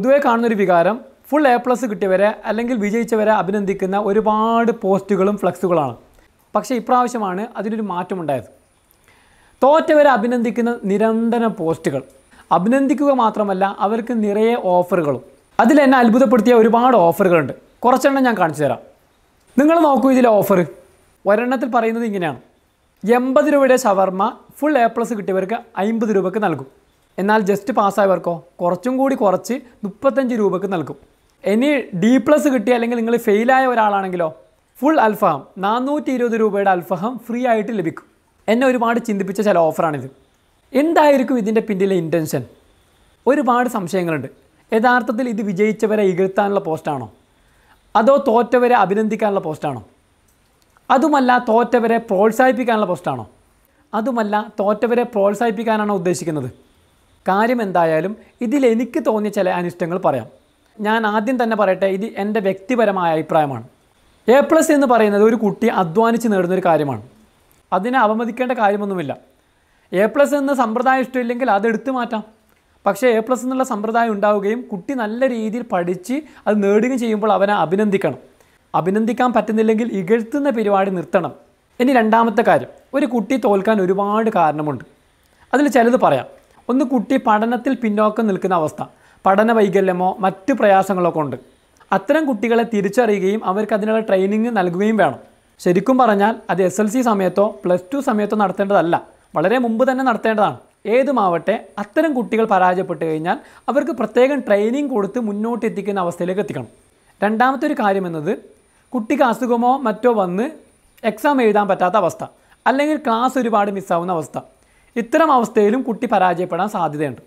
പൊതുവെ കാണുന്നൊരു വികാരം ഫുൾ എ പ്ലസ് കിട്ടിയവരെ അല്ലെങ്കിൽ വിജയിച്ചവരെ അഭിനന്ദിക്കുന്ന ഒരുപാട് പോസ്റ്റുകളും ഫ്ലക്സുകളാണ് പക്ഷേ ഇപ്രാവശ്യമാണ് അതിനൊരു മാറ്റമുണ്ടായത് തോറ്റവരെ അഭിനന്ദിക്കുന്ന നിരന്തര പോസ്റ്റുകൾ അഭിനന്ദിക്കുക മാത്രമല്ല അവർക്ക് നിറയെ ഓഫറുകളും അതിൽ എന്നെ അത്ഭുതപ്പെടുത്തിയ ഒരുപാട് ഓഫറുകളുണ്ട് കുറച്ചെണ്ണം ഞാൻ കാണിച്ചു തരാം നിങ്ങൾ നോക്കൂ ഇതിലെ ഓഫർ ഒരെണ്ണത്തിൽ പറയുന്നത് ഇങ്ങനെയാണ് എൺപത് രൂപയുടെ ഷവർമ്മ ഫുൾ എ പ്ലസ് കിട്ടിയവർക്ക് അമ്പത് രൂപയ്ക്ക് നൽകും എന്നാൽ ജസ്റ്റ് പാസ്സായവർക്കോ കുറച്ചും കൂടി കുറച്ച് മുപ്പത്തഞ്ച് രൂപയ്ക്ക് നൽകും ഇനി ഡി പ്ലസ് കിട്ടിയ അല്ലെങ്കിൽ നിങ്ങൾ ഫെയിലായ ഒരാളാണെങ്കിലോ ഫുൾ അൽഫഹം നാനൂറ്റി ഇരുപത് രൂപയുടെ അൽഫഹം ഫ്രീ ആയിട്ട് ലഭിക്കും എന്നെ ഒരുപാട് ചിന്തിപ്പിച്ച ചില ഓഫറാണിത് എന്തായിരിക്കും ഇതിൻ്റെ പിന്നിലെ ഇൻറ്റൻഷൻ ഒരുപാട് സംശയങ്ങളുണ്ട് യഥാർത്ഥത്തിൽ ഇത് വിജയിച്ചവരെ ഇകഴ്ത്താനുള്ള പോസ്റ്റാണോ അതോ തോറ്റവരെ അഭിനന്ദിക്കാനുള്ള പോസ്റ്റാണോ അതുമല്ല തോറ്റവരെ പ്രോത്സാഹിപ്പിക്കാനുള്ള പോസ്റ്റാണോ അതുമല്ല തോറ്റവരെ പ്രോത്സാഹിപ്പിക്കാനാണോ ഉദ്ദേശിക്കുന്നത് കാര്യം എന്തായാലും ഇതിൽ എനിക്ക് തോന്നിയ ചില അനിഷ്ടങ്ങൾ പറയാം ഞാൻ ആദ്യം തന്നെ പറയട്ടെ ഇത് എൻ്റെ വ്യക്തിപരമായ അഭിപ്രായമാണ് എ പ്ലസ് എന്ന് പറയുന്നത് ഒരു കുട്ടി അധ്വാനിച്ച് നേടുന്നൊരു കാര്യമാണ് അതിനെ അവമതിക്കേണ്ട കാര്യമൊന്നുമില്ല എ പ്ലസ് എന്ന സമ്പ്രദായം ഇഷ്ടമില്ലെങ്കിൽ അതെടുത്ത് മാറ്റാം പക്ഷേ എ പ്ലസ് എന്നുള്ള സമ്പ്രദായം ഉണ്ടാവുകയും കുട്ടി നല്ല രീതിയിൽ പഠിച്ച് അത് നേടുകയും ചെയ്യുമ്പോൾ അവനെ അഭിനന്ദിക്കണം അഭിനന്ദിക്കാൻ പറ്റുന്നില്ലെങ്കിൽ ഇകഴ്ത്തുന്ന പരിപാടി നിർത്തണം ഇനി രണ്ടാമത്തെ കാര്യം ഒരു കുട്ടി തോൽക്കാൻ ഒരുപാട് കാരണമുണ്ട് അതിൽ ചിലത് പറയാം ഒന്ന് കുട്ടി പഠനത്തിൽ പിന്നോക്കം നിൽക്കുന്ന അവസ്ഥ പഠന വൈകല്യമോ മറ്റ് പ്രയാസങ്ങളോ കൊണ്ട് അത്തരം കുട്ടികളെ തിരിച്ചറിയുകയും അവർക്ക് അതിനുള്ള ട്രെയിനിങ് നൽകുകയും വേണം ശരിക്കും പറഞ്ഞാൽ അത് എസ് എൽ സി സമയത്തോ പ്ലസ് ടു സമയത്തോ നടത്തേണ്ടതല്ല വളരെ മുമ്പ് തന്നെ നടത്തേണ്ടതാണ് ഏതുമാവട്ടെ അത്തരം കുട്ടികൾ പരാജയപ്പെട്ട് കഴിഞ്ഞാൽ അവർക്ക് പ്രത്യേകം ട്രെയിനിങ് കൊടുത്ത് മുന്നോട്ട് എത്തിക്കുന്ന അവസ്ഥയിലേക്ക് എത്തിക്കണം രണ്ടാമത്തെ ഒരു കാര്യം എന്നത് കുട്ടിക്ക് അസുഖമോ മറ്റോ വന്ന് എക്സാം എഴുതാൻ പറ്റാത്ത അവസ്ഥ അല്ലെങ്കിൽ ക്ലാസ് ഒരുപാട് മിസ്സാവുന്ന അവസ്ഥ ഇത്തരം അവസ്ഥയിലും കുട്ടി പരാജയപ്പെടാൻ സാധ്യതയുണ്ട്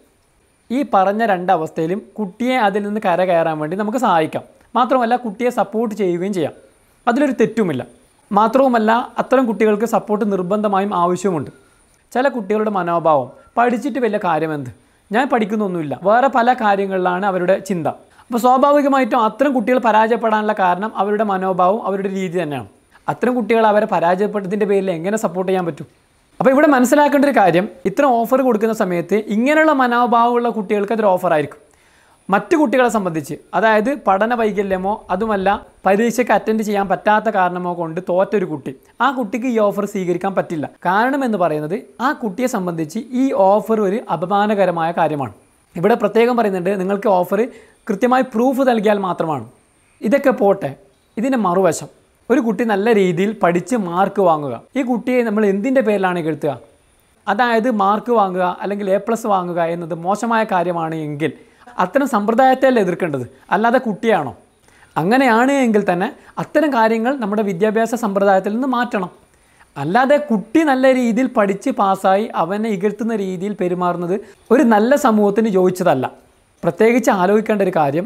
ഈ പറഞ്ഞ രണ്ട് അവസ്ഥയിലും കുട്ടിയെ അതിൽ നിന്ന് കരകയറാൻ വേണ്ടി നമുക്ക് സഹായിക്കാം മാത്രമല്ല കുട്ടിയെ സപ്പോർട്ട് ചെയ്യുകയും ചെയ്യാം അതിലൊരു തെറ്റുമില്ല മാത്രവുമല്ല അത്തരം കുട്ടികൾക്ക് സപ്പോർട്ട് നിർബന്ധമായും ആവശ്യമുണ്ട് ചില കുട്ടികളുടെ മനോഭാവം പഠിച്ചിട്ട് വലിയ കാര്യമെന്ത് ഞാൻ പഠിക്കുന്നൊന്നുമില്ല വേറെ പല കാര്യങ്ങളിലാണ് അവരുടെ ചിന്ത അപ്പോൾ സ്വാഭാവികമായിട്ടും അത്തരം കുട്ടികൾ പരാജയപ്പെടാനുള്ള കാരണം അവരുടെ മനോഭാവം അവരുടെ രീതി തന്നെയാണ് അത്തരം കുട്ടികൾ അവരെ പരാജയപ്പെട്ടതിൻ്റെ പേരിൽ എങ്ങനെ സപ്പോർട്ട് ചെയ്യാൻ പറ്റും അപ്പോൾ ഇവിടെ മനസ്സിലാക്കേണ്ട ഒരു കാര്യം ഇത്തരം ഓഫർ കൊടുക്കുന്ന സമയത്ത് ഇങ്ങനെയുള്ള മനോഭാവമുള്ള കുട്ടികൾക്ക് അതൊരു ഓഫറായിരിക്കും മറ്റു കുട്ടികളെ സംബന്ധിച്ച് അതായത് പഠന വൈകല്യമോ അതുമല്ല പരീക്ഷയ്ക്ക് അറ്റൻഡ് ചെയ്യാൻ പറ്റാത്ത കാരണമോ കൊണ്ട് തോറ്റൊരു കുട്ടി ആ കുട്ടിക്ക് ഈ ഓഫർ സ്വീകരിക്കാൻ പറ്റില്ല കാരണം എന്ന് പറയുന്നത് ആ കുട്ടിയെ സംബന്ധിച്ച് ഈ ഓഫർ ഒരു അപമാനകരമായ കാര്യമാണ് ഇവിടെ പ്രത്യേകം പറയുന്നുണ്ട് നിങ്ങൾക്ക് ഓഫർ കൃത്യമായി പ്രൂഫ് നൽകിയാൽ മാത്രമാണ് ഇതൊക്കെ പോട്ടെ ഇതിൻ്റെ മറുവശം ഒരു കുട്ടി നല്ല രീതിയിൽ പഠിച്ച് മാർക്ക് വാങ്ങുക ഈ കുട്ടിയെ നമ്മൾ എന്തിൻ്റെ പേരിലാണ് കേൾക്കുക അതായത് മാർക്ക് വാങ്ങുക അല്ലെങ്കിൽ എ പ്ലസ് വാങ്ങുക എന്നത് മോശമായ കാര്യമാണ് എങ്കിൽ അത്തരം സമ്പ്രദായത്തെയല്ല എതിർക്കേണ്ടത് അല്ലാതെ കുട്ടിയാണോ അങ്ങനെയാണ് എങ്കിൽ തന്നെ അത്തരം കാര്യങ്ങൾ നമ്മുടെ വിദ്യാഭ്യാസ സമ്പ്രദായത്തിൽ നിന്ന് മാറ്റണം അല്ലാതെ കുട്ടി നല്ല രീതിയിൽ പഠിച്ച് പാസ്സായി അവനെ ഇകഴ്ത്തുന്ന രീതിയിൽ പെരുമാറുന്നത് ഒരു നല്ല സമൂഹത്തിന് യോജിച്ചതല്ല പ്രത്യേകിച്ച് ആലോചിക്കേണ്ട ഒരു കാര്യം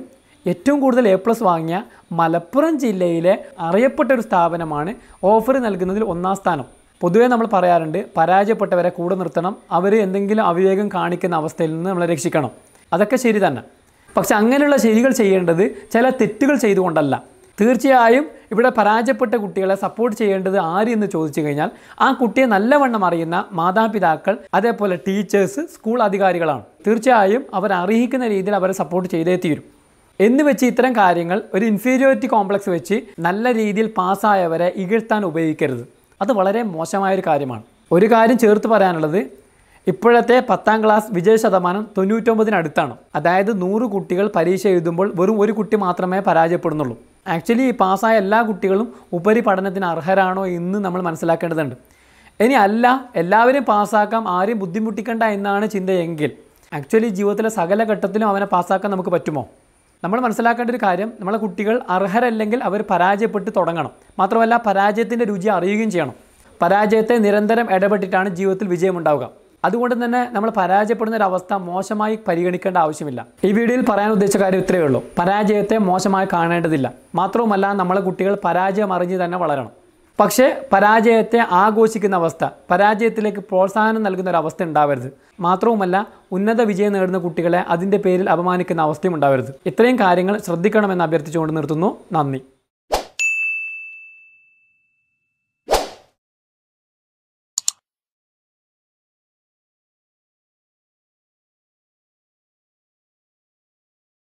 ഏറ്റവും കൂടുതൽ എ പ്ലസ് വാങ്ങിയ മലപ്പുറം ജില്ലയിലെ അറിയപ്പെട്ട ഒരു സ്ഥാപനമാണ് ഓഫർ നൽകുന്നതിൽ ഒന്നാം സ്ഥാനം പൊതുവേ നമ്മൾ പറയാറുണ്ട് പരാജയപ്പെട്ടവരെ കൂടെ നിർത്തണം അവർ എന്തെങ്കിലും അവിവേകം കാണിക്കുന്ന അവസ്ഥയിൽ നിന്ന് നമ്മളെ രക്ഷിക്കണം അതൊക്കെ ശരി തന്നെ പക്ഷെ അങ്ങനെയുള്ള ശരികൾ ചെയ്യേണ്ടത് ചില തെറ്റുകൾ ചെയ്തുകൊണ്ടല്ല തീർച്ചയായും ഇവിടെ പരാജയപ്പെട്ട കുട്ടികളെ സപ്പോർട്ട് ചെയ്യേണ്ടത് ആര് എന്ന് ചോദിച്ചു കഴിഞ്ഞാൽ ആ കുട്ടിയെ നല്ലവണ്ണം അറിയുന്ന മാതാപിതാക്കൾ അതേപോലെ ടീച്ചേഴ്സ് സ്കൂൾ അധികാരികളാണ് തീർച്ചയായും അവർ അർഹിക്കുന്ന രീതിയിൽ അവരെ സപ്പോർട്ട് ചെയ്തേ തീരും എന്ന് വെച്ച് ഇത്തരം കാര്യങ്ങൾ ഒരു ഇൻഫീരിയോറിറ്റി കോംപ്ലക്സ് വെച്ച് നല്ല രീതിയിൽ പാസ്സായവരെ ഇകഴ്ത്താൻ ഉപയോഗിക്കരുത് അത് വളരെ മോശമായൊരു കാര്യമാണ് ഒരു കാര്യം ചേർത്ത് പറയാനുള്ളത് ഇപ്പോഴത്തെ പത്താം ക്ലാസ് വിജയ ശതമാനം തൊണ്ണൂറ്റൊമ്പതിനടുത്താണ് അതായത് നൂറ് കുട്ടികൾ പരീക്ഷ എഴുതുമ്പോൾ വെറും ഒരു കുട്ടി മാത്രമേ പരാജയപ്പെടുന്നുള്ളൂ ആക്ച്വലി ഈ പാസ്സായ എല്ലാ കുട്ടികളും ഉപരിപഠനത്തിന് അർഹരാണോ എന്ന് നമ്മൾ മനസ്സിലാക്കേണ്ടതുണ്ട് ഇനി അല്ല എല്ലാവരും പാസ്സാക്കാം ആരെയും ബുദ്ധിമുട്ടിക്കണ്ട എന്നാണ് ചിന്തയെങ്കിൽ ആക്ച്വലി ജീവിതത്തിലെ സകല ഘട്ടത്തിലും അവനെ പാസ്സാക്കാൻ നമുക്ക് പറ്റുമോ നമ്മൾ മനസ്സിലാക്കേണ്ട ഒരു കാര്യം നമ്മളെ കുട്ടികൾ അർഹരല്ലെങ്കിൽ അവർ പരാജയപ്പെട്ട് തുടങ്ങണം മാത്രമല്ല പരാജയത്തിൻ്റെ രുചി അറിയുകയും ചെയ്യണം പരാജയത്തെ നിരന്തരം ഇടപെട്ടിട്ടാണ് ജീവിതത്തിൽ വിജയമുണ്ടാവുക അതുകൊണ്ട് തന്നെ നമ്മൾ പരാജയപ്പെടുന്ന ഒരു അവസ്ഥ മോശമായി പരിഗണിക്കേണ്ട ആവശ്യമില്ല ഈ വീഡിയോയിൽ പറയാൻ ഉദ്ദേശിച്ച കാര്യം ഇത്രയേ ഉള്ളൂ പരാജയത്തെ മോശമായി കാണേണ്ടതില്ല മാത്രവുമല്ല നമ്മളെ കുട്ടികൾ പരാജയം അറിഞ്ഞ് തന്നെ വളരണം പക്ഷേ പരാജയത്തെ ആഘോഷിക്കുന്ന അവസ്ഥ പരാജയത്തിലേക്ക് പ്രോത്സാഹനം നൽകുന്ന ഒരു അവസ്ഥ ഉണ്ടാവരുത് മാത്രവുമല്ല ഉന്നത വിജയം നേടുന്ന കുട്ടികളെ അതിൻ്റെ പേരിൽ അപമാനിക്കുന്ന അവസ്ഥയും ഉണ്ടാവരുത് ഇത്രയും കാര്യങ്ങൾ ശ്രദ്ധിക്കണമെന്ന് അഭ്യർത്ഥിച്ചുകൊണ്ട് നിർത്തുന്നു നന്ദി